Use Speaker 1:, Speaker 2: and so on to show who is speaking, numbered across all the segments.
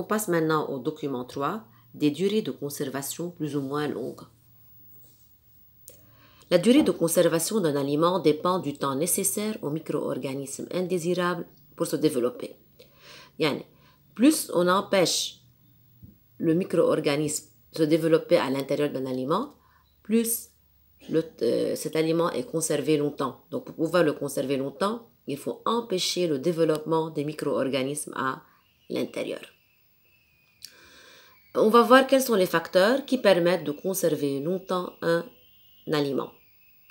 Speaker 1: On passe maintenant au document 3, des durées de conservation plus ou moins longues. La durée de conservation d'un aliment dépend du temps nécessaire aux micro-organismes indésirables pour se développer. plus on empêche le micro-organisme de se développer à l'intérieur d'un aliment, plus euh, cet aliment est conservé longtemps. Donc, pour pouvoir le conserver longtemps, il faut empêcher le développement des micro-organismes à l'intérieur on va voir quels sont les facteurs qui permettent de conserver longtemps un aliment,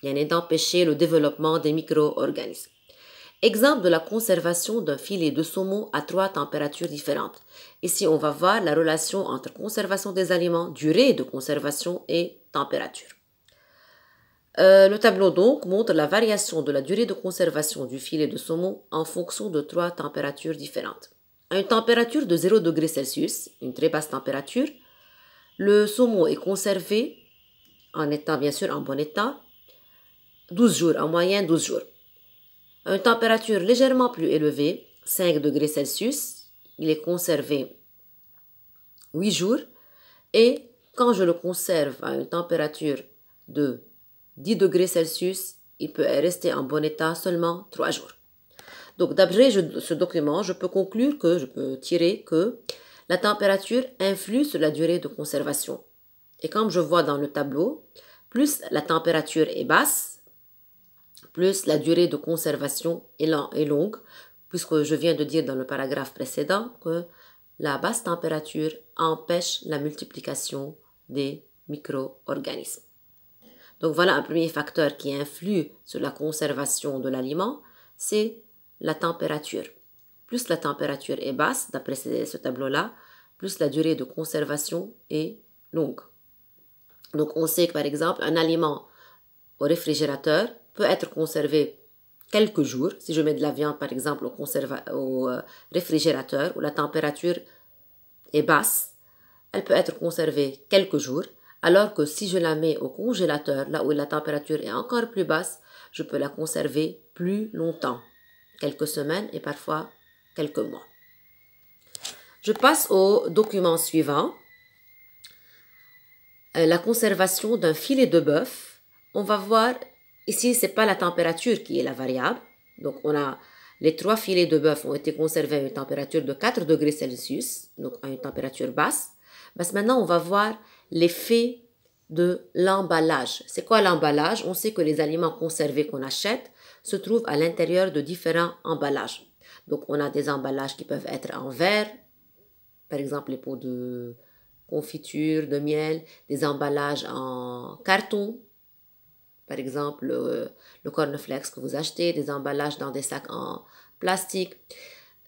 Speaker 1: a d'empêcher le développement des micro-organismes. Exemple de la conservation d'un filet de saumon à trois températures différentes. Ici, on va voir la relation entre conservation des aliments, durée de conservation et température. Euh, le tableau donc montre la variation de la durée de conservation du filet de saumon en fonction de trois températures différentes. À une température de 0 degrés Celsius, une très basse température, le saumon est conservé en étant bien sûr en bon état 12 jours, en moyenne 12 jours. À une température légèrement plus élevée, 5 degrés Celsius, il est conservé 8 jours. Et quand je le conserve à une température de 10 degrés Celsius, il peut rester en bon état seulement 3 jours. Donc d'après ce document, je peux conclure que, je peux tirer que la température influe sur la durée de conservation. Et comme je vois dans le tableau, plus la température est basse, plus la durée de conservation est, est longue, puisque je viens de dire dans le paragraphe précédent que la basse température empêche la multiplication des micro-organismes. Donc voilà un premier facteur qui influe sur la conservation de l'aliment, c'est la température. Plus la température est basse, d'après ce tableau-là, plus la durée de conservation est longue. Donc on sait que par exemple, un aliment au réfrigérateur peut être conservé quelques jours. Si je mets de la viande par exemple au, euh, réfrigérateur où la température est basse, elle peut être conservée quelques jours. Alors que si je la mets au congélateur, là où la température est encore plus basse, je peux la conserver plus longtemps quelques semaines et parfois quelques mois. Je passe au document suivant. Euh, la conservation d'un filet de bœuf. On va voir, ici, ce n'est pas la température qui est la variable. Donc, on a les trois filets de bœuf ont été conservés à une température de 4 degrés Celsius, donc à une température basse. maintenant, on va voir l'effet de l'emballage. C'est quoi l'emballage On sait que les aliments conservés qu'on achète se trouvent à l'intérieur de différents emballages. Donc, on a des emballages qui peuvent être en verre, par exemple les pots de confiture, de miel, des emballages en carton, par exemple euh, le, corneflex cornflakes que vous achetez, des emballages dans des sacs en plastique.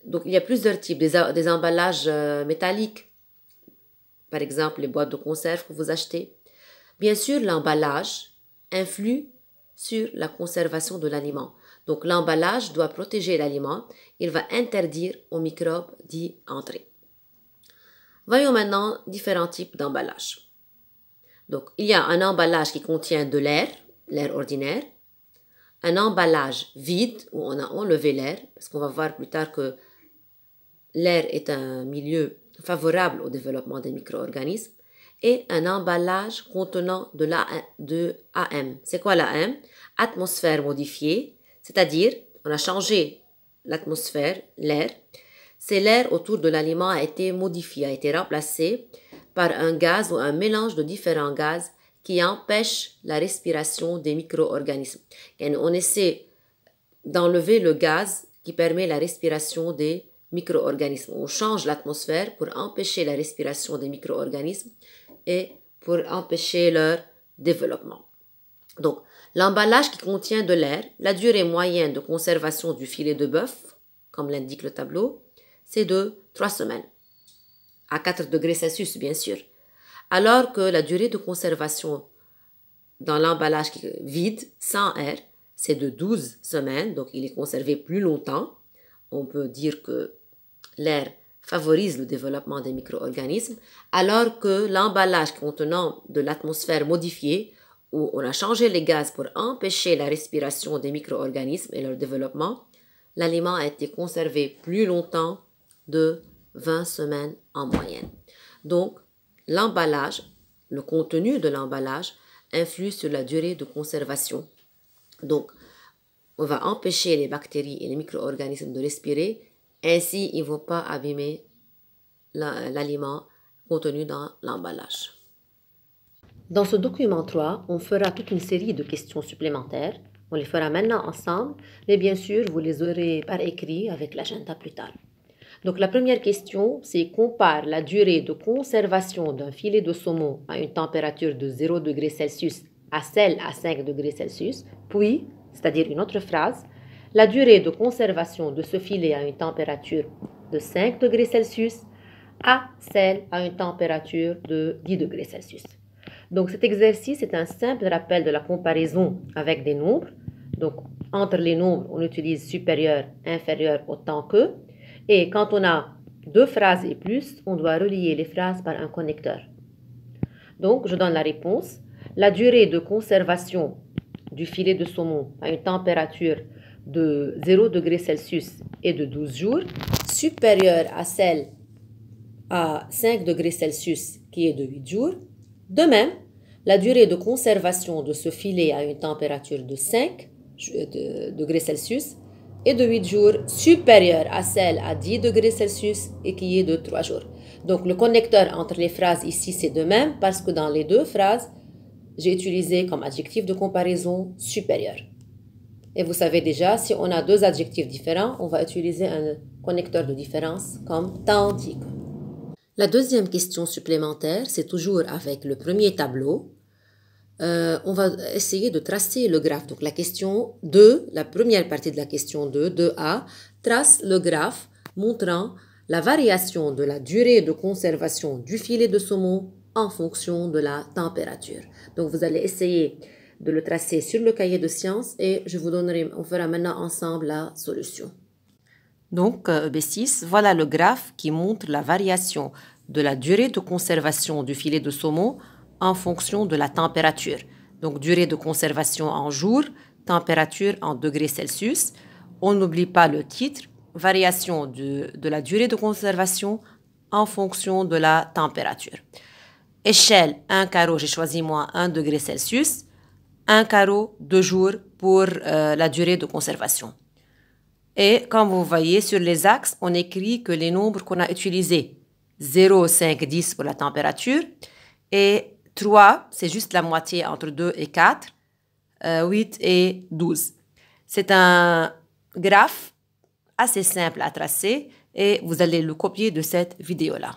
Speaker 1: Donc, il y a plusieurs types, des, emballages euh, métalliques, par exemple les boîtes de conserve que vous achetez. Bien sûr, l'emballage influe sur la conservation de l'aliment. Donc l'emballage doit protéger l'aliment, il va interdire aux microbes d'y entrer. Voyons maintenant différents types d'emballage. Donc il y a un emballage qui contient de l'air, l'air ordinaire, un emballage vide où on a enlevé l'air, parce qu'on va voir plus tard que l'air est un milieu favorable au développement des micro-organismes, et un emballage contenant de, la, AM. C'est quoi l'AM Atmosphère modifiée, c'est-à-dire on a changé l'atmosphère, l'air. C'est l'air autour de l'aliment a été modifié, a été remplacé par un gaz ou un mélange de différents gaz qui empêche la respiration des micro-organismes. on essaie d'enlever le gaz qui permet la respiration des micro-organismes. On change l'atmosphère pour empêcher la respiration des micro-organismes pour empêcher leur développement. Donc, l'emballage qui contient de l'air, la durée moyenne de conservation du filet de bœuf, comme l'indique le tableau, c'est de 3 semaines, à 4 degrés Celsius bien sûr, alors que la durée de conservation dans l'emballage vide, sans air, c'est de 12 semaines, donc il est conservé plus longtemps. On peut dire que l'air favorise le développement des micro-organismes, alors que l'emballage contenant de l'atmosphère modifiée, où on a changé les gaz pour empêcher la respiration des micro-organismes et leur développement, l'aliment a été conservé plus longtemps de 20 semaines en moyenne. Donc, l'emballage, le contenu de l'emballage, influe sur la durée de conservation. Donc, on va empêcher les bactéries et les micro-organismes de respirer ainsi, il ne faut pas abîmer l'aliment contenu dans l'emballage. Dans ce document 3, on fera toute une série de questions supplémentaires. On les fera maintenant ensemble, mais bien sûr, vous les aurez par écrit avec l'agenda plus tard. Donc la première question, c'est compare la durée de conservation d'un filet de saumon à une température de 0 degré Celsius à celle à 5 degrés Celsius, puis, c'est-à-dire une autre phrase, la durée de conservation de ce filet à une température de 5 degrés Celsius à celle à une température de 10 degrés Celsius. Donc cet exercice est un simple rappel de la comparaison avec des nombres. Donc entre les nombres, on utilise supérieur, inférieur, autant que. Et quand on a deux phrases et plus, on doit relier les phrases par un connecteur. Donc je donne la réponse. La durée de conservation du filet de saumon à une température de 0 degré Celsius et de 12 jours, supérieure à celle à 5 degrés Celsius qui est de 8 jours. De même, la durée de conservation de ce filet à une température de 5 euh, degrés Celsius est de 8 jours, supérieure à celle à 10 degrés Celsius et qui est de 3 jours. Donc le connecteur entre les phrases ici, c'est de même parce que dans les deux phrases, j'ai utilisé comme adjectif de comparaison supérieur. Et vous savez déjà, si on a deux adjectifs différents, on va utiliser un connecteur de différence comme tantique. La deuxième question supplémentaire, c'est toujours avec le premier tableau. Euh, on va essayer de tracer le graphe. Donc la question 2, la première partie de la question 2, 2A, trace le graphe montrant la variation de la durée de conservation du filet de saumon en fonction de la température. Donc vous allez essayer de le tracer sur le cahier de sciences et je vous donnerai, on fera maintenant ensemble la solution. Donc, euh, B6, voilà le graphe qui montre la variation de la durée de conservation du filet de saumon en fonction de la température. Donc, durée de conservation en jours, température en degrés Celsius. On n'oublie pas le titre, variation de, la durée de conservation en fonction de la température. Échelle un carreau, j'ai choisi moi un degré Celsius un carreau de jours pour euh, la durée de conservation. Et comme vous voyez sur les axes, on écrit que les nombres qu'on a utilisés, 0, 5, 10 pour la température, et 3, c'est juste la moitié entre 2 et 4, 8 euh, et 12. C'est un graphe assez simple à tracer et vous allez le copier de cette vidéo-là.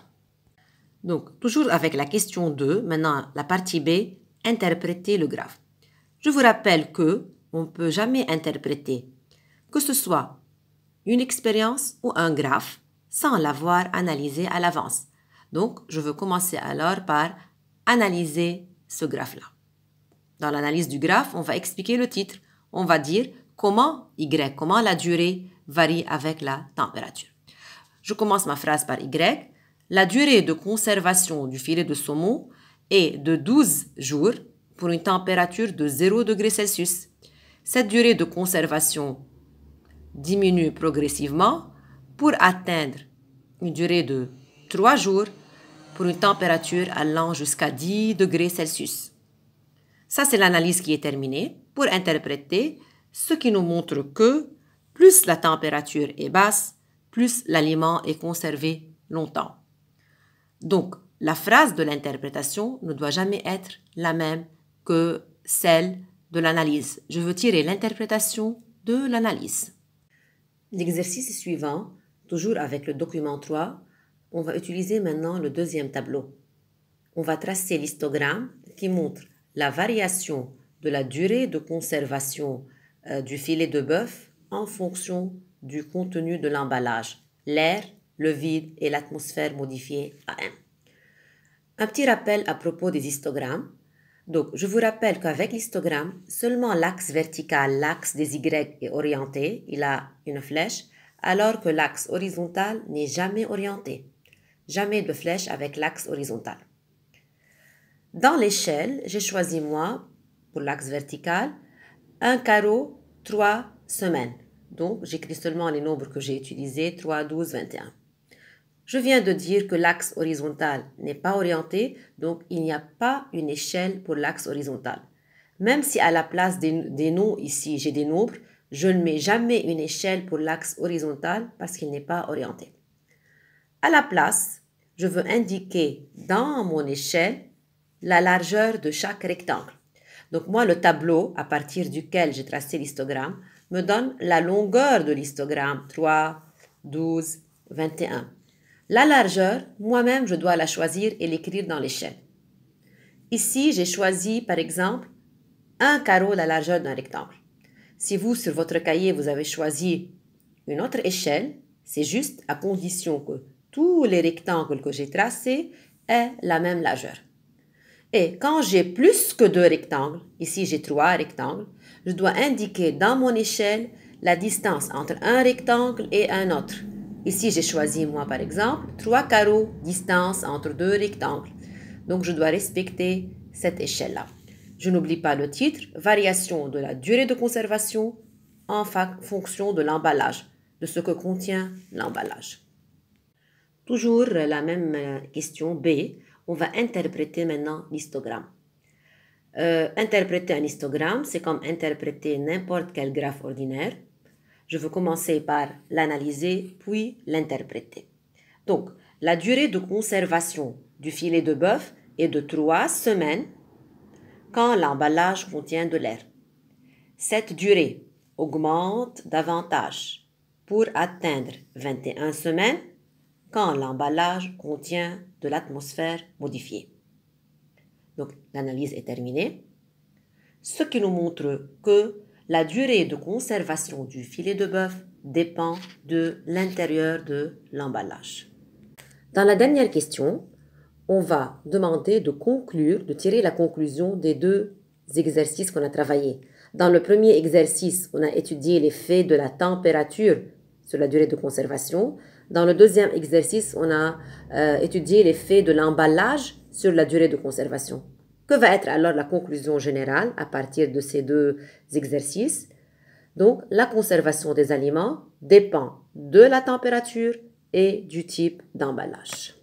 Speaker 1: Donc, toujours avec la question 2, maintenant la partie B, interpréter le graphe. Je vous rappelle que on ne peut jamais interpréter, que ce soit une expérience ou un graphe, sans l'avoir analysé à l'avance. Donc, je veux commencer alors par analyser ce graphe-là. Dans l'analyse du graphe, on va expliquer le titre. On va dire comment Y, comment la durée varie avec la température. Je commence ma phrase par Y. La durée de conservation du filet de saumon est de 12 jours pour une température de 0 degrés Celsius. Cette durée de conservation diminue progressivement pour atteindre une durée de 3 jours pour une température allant jusqu'à 10 degrés Celsius. Ça, c'est l'analyse qui est terminée pour interpréter ce qui nous montre que plus la température est basse, plus l'aliment est conservé longtemps. Donc, la phrase de l'interprétation ne doit jamais être la même que celle de l'analyse. Je veux tirer l'interprétation de l'analyse. L'exercice suivant, toujours avec le document 3, on va utiliser maintenant le deuxième tableau. On va tracer l'histogramme qui montre la variation de la durée de conservation euh, du filet de bœuf en fonction du contenu de l'emballage, l'air, le vide et l'atmosphère modifiée à Un petit rappel à propos des histogrammes. Donc, je vous rappelle qu'avec l'histogramme, seulement l'axe vertical, l'axe des Y est orienté, il a une flèche, alors que l'axe horizontal n'est jamais orienté. Jamais de flèche avec l'axe horizontal. Dans l'échelle, j'ai choisi moi, pour l'axe vertical, un carreau, trois semaines. Donc, j'écris seulement les nombres que j'ai utilisés, 3, 12, 21. Je viens de dire que l'axe horizontal n'est pas orienté, donc il n'y a pas une échelle pour l'axe horizontal. Même si à la place des, des noms ici, j'ai des nombres, je ne mets jamais une échelle pour l'axe horizontal parce qu'il n'est pas orienté. À la place, je veux indiquer dans mon échelle la largeur de chaque rectangle. Donc moi, le tableau à partir duquel j'ai tracé l'histogramme me donne la longueur de l'histogramme 3, 12, 21. La largeur, moi-même, je dois la choisir et l'écrire dans l'échelle. Ici, j'ai choisi, par exemple, un carreau la largeur d'un rectangle. Si vous, sur votre cahier, vous avez choisi une autre échelle, c'est juste à condition que tous les rectangles que j'ai tracés aient la même largeur. Et quand j'ai plus que deux rectangles, ici j'ai trois rectangles, je dois indiquer dans mon échelle la distance entre un rectangle et un autre, Ici, j'ai choisi, moi, par exemple, trois carreaux distance entre deux rectangles. Donc, je dois respecter cette échelle-là. Je n'oublie pas le titre, variation de la durée de conservation en fonction de l'emballage, de ce que contient l'emballage. Toujours la même euh, question B, on va interpréter maintenant l'histogramme. Euh, interpréter un histogramme, c'est comme interpréter n'importe quel graphe ordinaire. Je veux commencer par l'analyser, puis l'interpréter. Donc, la durée de conservation du filet de bœuf est de 3 semaines quand l'emballage contient de l'air. Cette durée augmente davantage pour atteindre 21 semaines quand l'emballage contient de l'atmosphère modifiée. Donc l'analyse est terminée, ce qui nous montre que la durée de conservation du filet de bœuf dépend de l'intérieur de l'emballage. Dans la dernière question, on va demander de conclure, de tirer la conclusion des deux exercices qu'on a travaillés. Dans le premier exercice, on a étudié l'effet de la température sur la durée de conservation. Dans le deuxième exercice, on a euh, étudié l'effet de l'emballage sur la durée de conservation. Que va être alors la conclusion générale à partir de ces deux exercices Donc, la conservation des aliments dépend de la température et du type d'emballage.